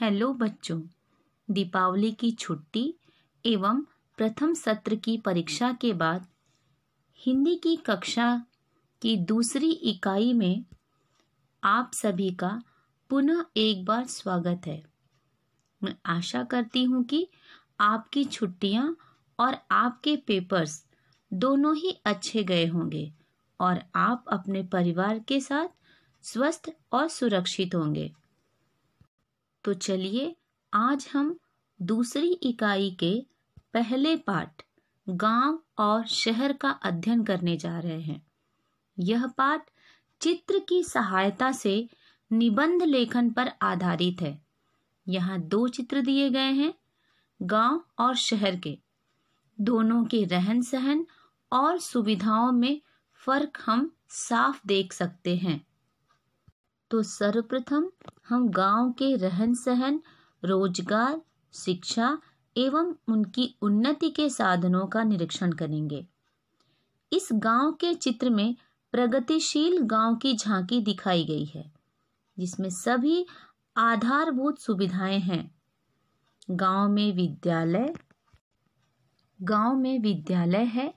hello बच्चों दीपावली की छुट्टी एवं प्रथम सत्र की परीक्षा के बाद हिंदी की कक्षा की दूसरी इकाई में आप सभी का पुनः एक बार स्वागत है मैं आशा करती हूँ कि आपकी छुट्टियाँ और आपके पेपर्स दोनों ही अच्छे गए होंगे और आप अपने परिवार के साथ स्वस्थ और सुरक्षित होंगे तो चलिए आज हम दूसरी इकाई के पहले पाठ गांव और शहर का अध्ययन करने जा रहे हैं यह पाठ चित्र की सहायता से निबंध लेखन पर आधारित है यहाँ दो चित्र दिए गए हैं गांव और शहर के दोनों के रहन सहन और सुविधाओं में फर्क हम साफ देख सकते हैं तो सर्वप्रथम हम गांव के रहन सहन रोजगार शिक्षा एवं उनकी उन्नति के साधनों का निरीक्षण करेंगे इस गांव के चित्र में प्रगतिशील गांव की झांकी दिखाई गई है जिसमें सभी आधारभूत सुविधाएं हैं गांव में विद्यालय गांव में विद्यालय है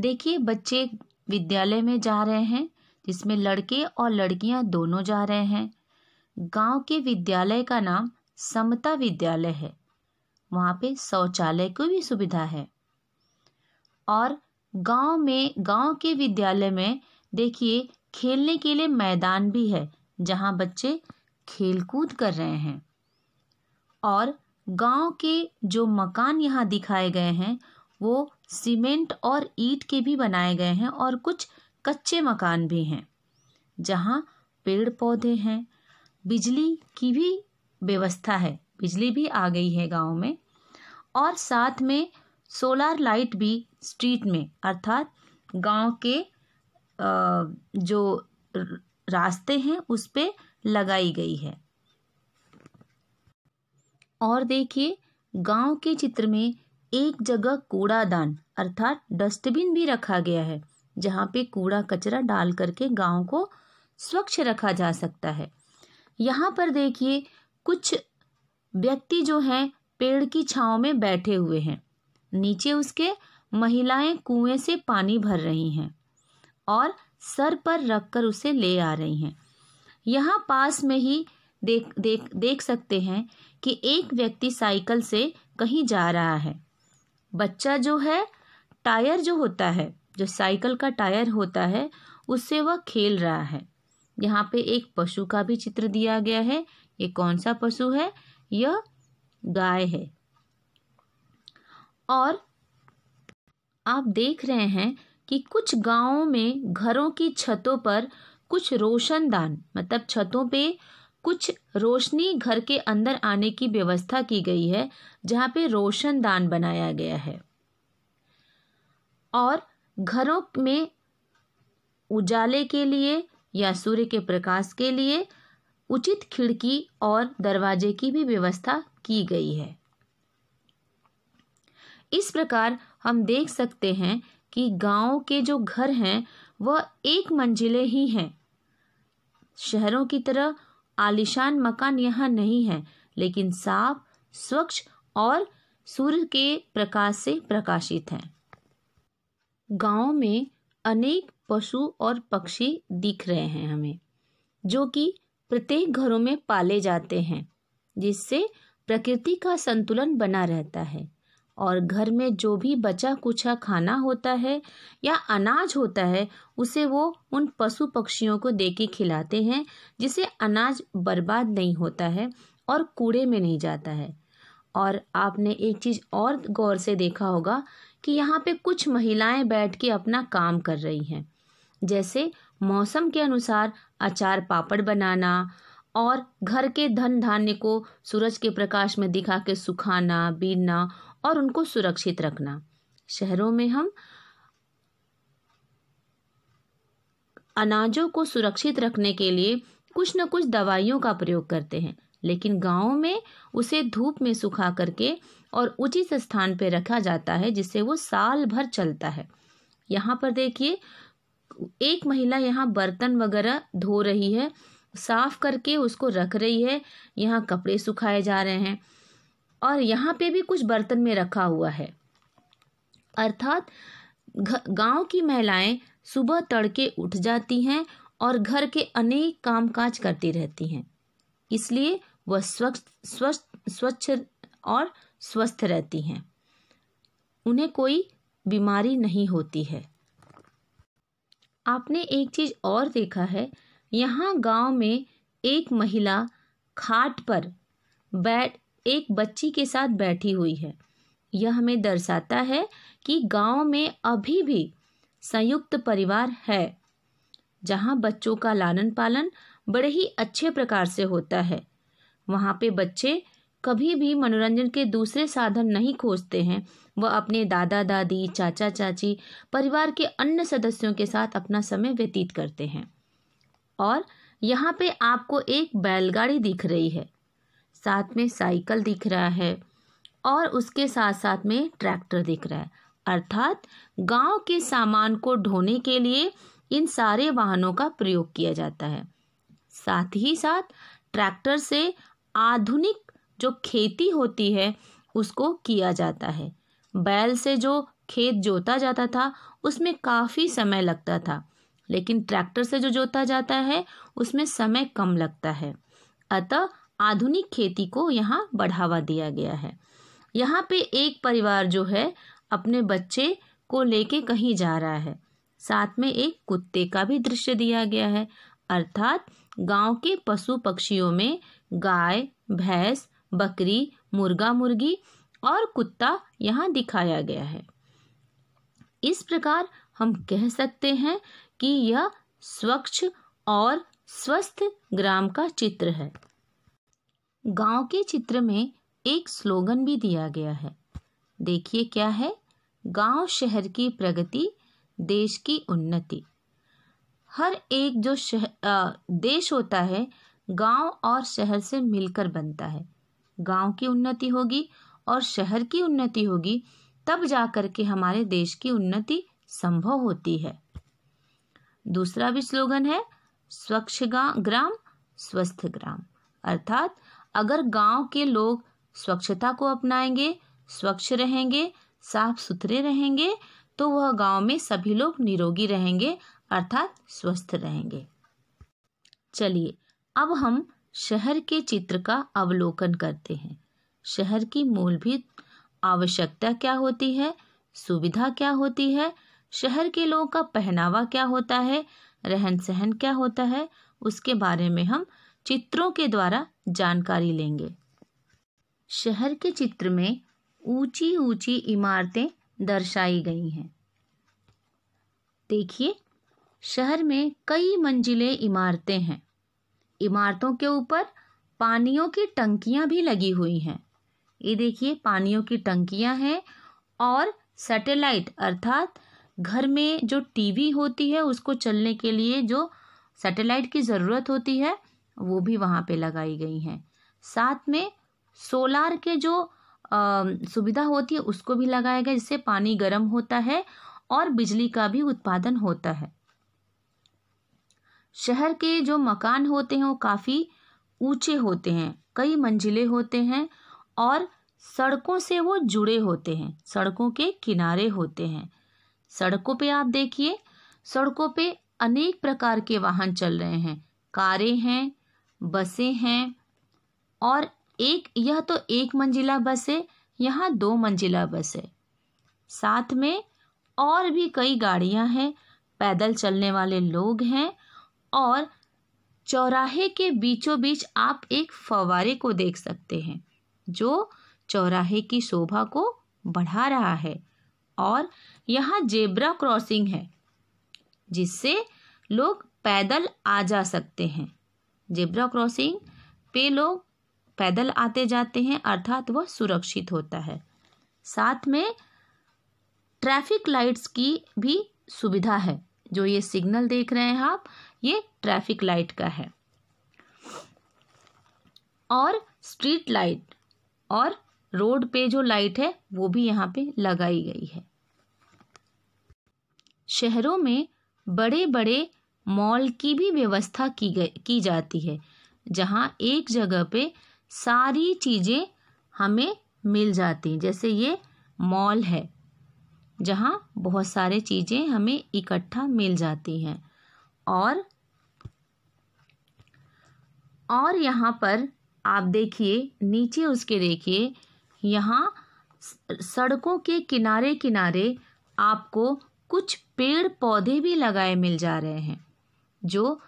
देखिए बच्चे विद्यालय में जा रहे हैं जिसमें लड़के और लड़कियां दोनों जा रहे हैं गांव के विद्यालय का नाम समता विद्यालय है वहां पे शौचालय की भी सुविधा है और गांव में गांव के विद्यालय में देखिए खेलने के लिए मैदान भी है जहां बच्चे खेलकूद कर रहे हैं और गांव के जो मकान यहाँ दिखाए गए हैं वो सीमेंट और ईट के भी बनाए गए हैं और कुछ कच्चे मकान भी हैं जहाँ पेड़ पौधे हैं बिजली की भी व्यवस्था है बिजली भी आ गई है गांव में और साथ में सोलार लाइट भी स्ट्रीट में अर्थात गांव के जो रास्ते हैं उस पर लगाई गई है और देखिए गांव के चित्र में एक जगह कूड़ादान अर्थात डस्टबिन भी रखा गया है जहाँ पे कूड़ा कचरा डाल करके गांव को स्वच्छ रखा जा सकता है यहाँ पर देखिए कुछ व्यक्ति जो हैं पेड़ की छाँव में बैठे हुए हैं नीचे उसके महिलाएं कुएं से पानी भर रही हैं और सर पर रखकर उसे ले आ रही हैं यहाँ पास में ही देख देख देख सकते हैं कि एक व्यक्ति साइकिल से कहीं जा रहा है बच्चा जो है टायर जो होता है जो साइकिल का टायर होता है उससे वह खेल रहा है यहाँ पे एक पशु का भी चित्र दिया गया है ये कौन सा पशु है यह गाय है और आप देख रहे हैं कि कुछ गांवों में घरों की छतों पर कुछ रोशनदान मतलब छतों पे कुछ रोशनी घर के अंदर आने की व्यवस्था की गई है जहाँ पे रोशनदान बनाया गया है और घरों में उजाले के लिए या सूर्य के प्रकाश के लिए उचित खिड़की और दरवाजे की भी व्यवस्था की गई है इस प्रकार हम देख सकते हैं कि गांव के जो घर हैं वह एक मंजिले ही हैं शहरों की तरह आलिशान मकान यहाँ नहीं है लेकिन साफ स्वच्छ और सूर्य के प्रकाश से प्रकाशित हैं गांव में अनेक पशु और पक्षी दिख रहे हैं हमें जो कि प्रत्येक घरों में पाले जाते हैं जिससे प्रकृति का संतुलन बना रहता है और घर में जो भी बचा कुछा खाना होता है या अनाज होता है उसे वो उन पशु पक्षियों को दे के खिलाते हैं जिसे अनाज बर्बाद नहीं होता है और कूड़े में नहीं जाता है और आपने एक चीज़ और गौर से देखा होगा कि यहाँ पे कुछ महिलाएं बैठ के अपना काम कर रही हैं जैसे मौसम के अनुसार अचार पापड़ बनाना और घर के धन धान्य को सूरज के प्रकाश में दिखा के सुखाना बीनना और उनको सुरक्षित रखना शहरों में हम अनाजों को सुरक्षित रखने के लिए कुछ न कुछ दवाइयों का प्रयोग करते हैं लेकिन गाँव में उसे धूप में सुखा करके और उचित स्थान पर रखा जाता है जिससे वो साल भर चलता है यहाँ पर देखिए एक महिला यहाँ बर्तन वगैरह धो रही है साफ करके उसको रख रही है यहाँ कपड़े सुखाए जा रहे हैं और यहाँ पे भी कुछ बर्तन में रखा हुआ है अर्थात गांव की महिलाएं सुबह तड़के उठ जाती हैं और घर के अनेक कामकाज करती रहती हैं इसलिए वह स्वच्छ स्वस्थ स्वच्छ और स्वस्थ रहती हैं उन्हें कोई बीमारी नहीं होती है आपने एक चीज़ और देखा है यहाँ गांव में एक महिला खाट पर बैठ एक बच्ची के साथ बैठी हुई है यह हमें दर्शाता है कि गांव में अभी भी संयुक्त परिवार है जहाँ बच्चों का लालन पालन बड़े ही अच्छे प्रकार से होता है वहाँ पे बच्चे कभी भी मनोरंजन के दूसरे साधन नहीं खोजते हैं वह अपने दादा दादी चाचा चाची परिवार के अन्य सदस्यों के साथ अपना समय व्यतीत करते हैं और यहाँ पे आपको एक बैलगाड़ी दिख रही है साथ में साइकिल दिख रहा है और उसके साथ साथ में ट्रैक्टर दिख रहा है अर्थात गांव के सामान को ढोने के लिए इन सारे वाहनों का प्रयोग किया जाता है साथ ही साथ ट्रैक्टर से आधुनिक जो खेती होती है उसको किया जाता है बैल से जो खेत जोता जाता था उसमें काफ़ी समय लगता था लेकिन ट्रैक्टर से जो जोता जाता है उसमें समय कम लगता है अतः आधुनिक खेती को यहाँ बढ़ावा दिया गया है यहाँ पे एक परिवार जो है अपने बच्चे को लेके कहीं जा रहा है साथ में एक कुत्ते का भी दृश्य दिया गया है अर्थात गांव के पशु पक्षियों में गाय भैंस बकरी मुर्गा मुर्गी और कुत्ता यहाँ दिखाया गया है इस प्रकार हम कह सकते हैं कि यह स्वच्छ और स्वस्थ ग्राम का चित्र है गांव के चित्र में एक स्लोगन भी दिया गया है देखिए क्या है गांव शहर की प्रगति देश की उन्नति हर एक जो शह, आ, देश होता है गांव और शहर से मिलकर बनता है गांव की उन्नति होगी और शहर की उन्नति होगी तब जा कर के हमारे देश की उन्नति संभव होती है दूसरा भी स्लोगन है स्वच्छ ग्राम स्वस्थ ग्राम अर्थात अगर गांव के लोग स्वच्छता को अपनाएंगे स्वच्छ रहेंगे साफ सुथरे रहेंगे तो वह गांव में सभी लोग निरोगी रहेंगे अर्थात स्वस्थ रहेंगे चलिए अब हम शहर के चित्र का अवलोकन करते हैं शहर की मूलभूत आवश्यकता क्या होती है सुविधा क्या होती है शहर के लोगों का पहनावा क्या होता है रहन सहन क्या होता है उसके बारे में हम चित्रों के द्वारा जानकारी लेंगे शहर के चित्र में ऊंची ऊंची इमारतें दर्शाई गई हैं देखिए शहर में कई मंजिले इमारतें हैं इमारतों के ऊपर पानियों की टंकियां भी लगी हुई हैं ये देखिए पानियों की टंकियां हैं और सैटेलाइट अर्थात घर में जो टीवी होती है उसको चलने के लिए जो सैटेलाइट की ज़रूरत होती है वो भी वहाँ पे लगाई गई हैं साथ में सोलार के जो आ, सुविधा होती है उसको भी लगाया गया जिससे पानी गर्म होता है और बिजली का भी उत्पादन होता है शहर के जो मकान होते हैं वो काफ़ी ऊंचे होते हैं कई मंजिले होते हैं और सड़कों से वो जुड़े होते हैं सड़कों के किनारे होते हैं सड़कों पे आप देखिए सड़कों पे अनेक प्रकार के वाहन चल रहे हैं कारें हैं बसें हैं और एक यह तो एक मंजिला बस है यहाँ दो मंजिला बस है साथ में और भी कई गाड़ियाँ हैं पैदल चलने वाले लोग हैं और चौराहे के बीचों बीच आप एक फवारे को देख सकते हैं जो चौराहे की शोभा को बढ़ा रहा है और यहाँ जेब्रा क्रॉसिंग है जिससे लोग पैदल आ जा सकते हैं जेब्रा क्रॉसिंग पे लोग पैदल आते जाते हैं अर्थात वह सुरक्षित होता है साथ में ट्रैफिक लाइट्स की भी सुविधा है जो ये सिग्नल देख रहे हैं आप ये ट्रैफिक लाइट का है और स्ट्रीट लाइट और रोड पे जो लाइट है वो भी यहाँ पे लगाई गई है शहरों में बड़े बड़े मॉल की भी व्यवस्था की गई की जाती है जहाँ एक जगह पे सारी चीज़ें हमें मिल जाती हैं जैसे ये मॉल है जहाँ बहुत सारे चीज़ें हमें इकट्ठा मिल जाती हैं और और यहाँ पर आप देखिए नीचे उसके देखिए यहाँ सड़कों के किनारे किनारे आपको कुछ पेड़ पौधे भी लगाए मिल जा रहे हैं जो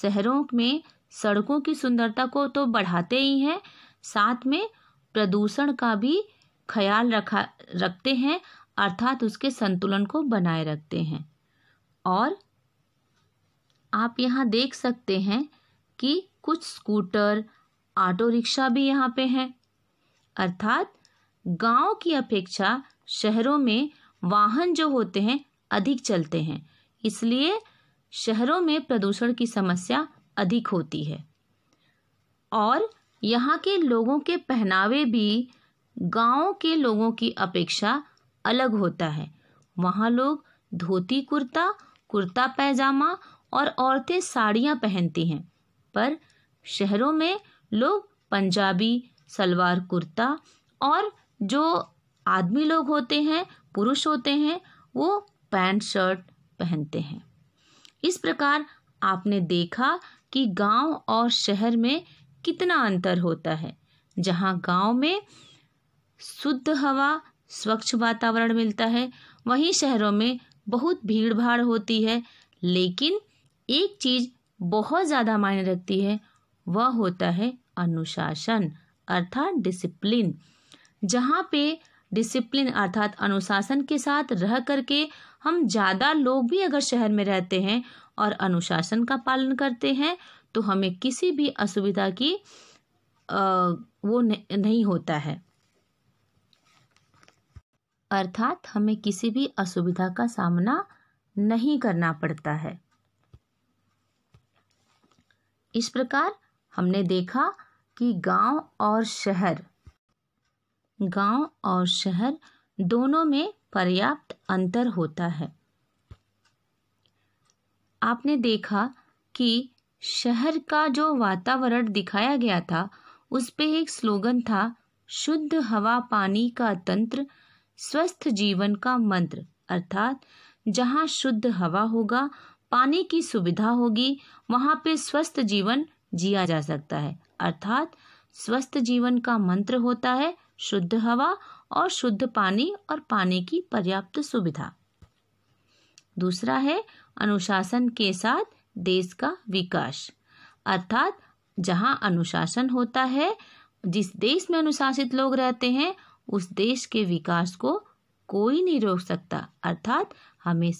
शहरों में सड़कों की सुंदरता को तो बढ़ाते ही हैं साथ में प्रदूषण का भी ख्याल रखा रखते हैं अर्थात उसके संतुलन को बनाए रखते हैं और आप यहाँ देख सकते हैं कि कुछ स्कूटर ऑटो रिक्शा भी यहाँ पे हैं अर्थात गांव की अपेक्षा शहरों में वाहन जो होते हैं अधिक चलते हैं इसलिए शहरों में प्रदूषण की समस्या अधिक होती है और यहाँ के लोगों के पहनावे भी गाँव के लोगों की अपेक्षा अलग होता है वहाँ लोग धोती कुर्ता कुर्ता पैजामा और औरतें साड़ियाँ पहनती हैं पर शहरों में लोग पंजाबी सलवार कुर्ता और जो आदमी लोग होते हैं पुरुष होते हैं वो पैंट शर्ट पहनते हैं इस प्रकार आपने देखा कि गांव और शहर में कितना अंतर होता है जहां गांव में शुद्ध हवा स्वच्छ वातावरण मिलता है वहीं शहरों में बहुत भीड़ भाड़ होती है लेकिन एक चीज़ बहुत ज़्यादा मायने रखती है वह होता है अनुशासन अर्थात डिसिप्लिन जहाँ पे डिसिप्लिन अर्थात अनुशासन के साथ रह करके हम ज़्यादा लोग भी अगर शहर में रहते हैं और अनुशासन का पालन करते हैं तो हमें किसी भी असुविधा की आ, वो नहीं होता है अर्थात हमें किसी भी असुविधा का सामना नहीं करना पड़ता है इस प्रकार हमने देखा कि गांव और शहर गांव और शहर दोनों में पर्याप्त अंतर होता है आपने देखा कि शहर का जो वातावरण दिखाया गया था उस पे एक स्लोगन था शुद्ध हवा पानी का तंत्र स्वस्थ जीवन का मंत्र अर्थात जहाँ शुद्ध हवा होगा पानी की सुविधा होगी वहाँ पे स्वस्थ जीवन जिया जा सकता है अर्थात स्वस्थ जीवन का मंत्र होता है शुद्ध हवा और शुद्ध पानी और पानी की पर्याप्त सुविधा दूसरा है अनुशासन के साथ देश का विकास अर्थात जहाँ अनुशासन होता है जिस देश में अनुशासित लोग रहते हैं उस देश के विकास को कोई नहीं रोक सकता अर्थात हमें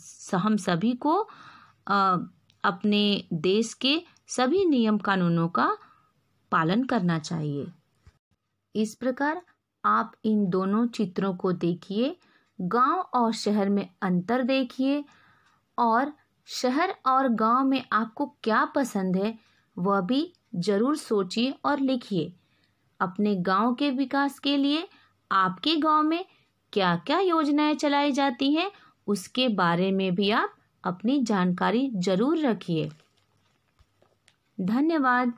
हम सभी को अपने देश के सभी नियम कानूनों का पालन करना चाहिए इस प्रकार आप इन दोनों चित्रों को देखिए गांव और शहर में अंतर देखिए और शहर और गांव में आपको क्या पसंद है वह भी ज़रूर सोचिए और लिखिए अपने गांव के विकास के लिए आपके गांव में क्या क्या योजनाएं चलाई जाती हैं उसके बारे में भी आप अपनी जानकारी जरूर रखिए धन्यवाद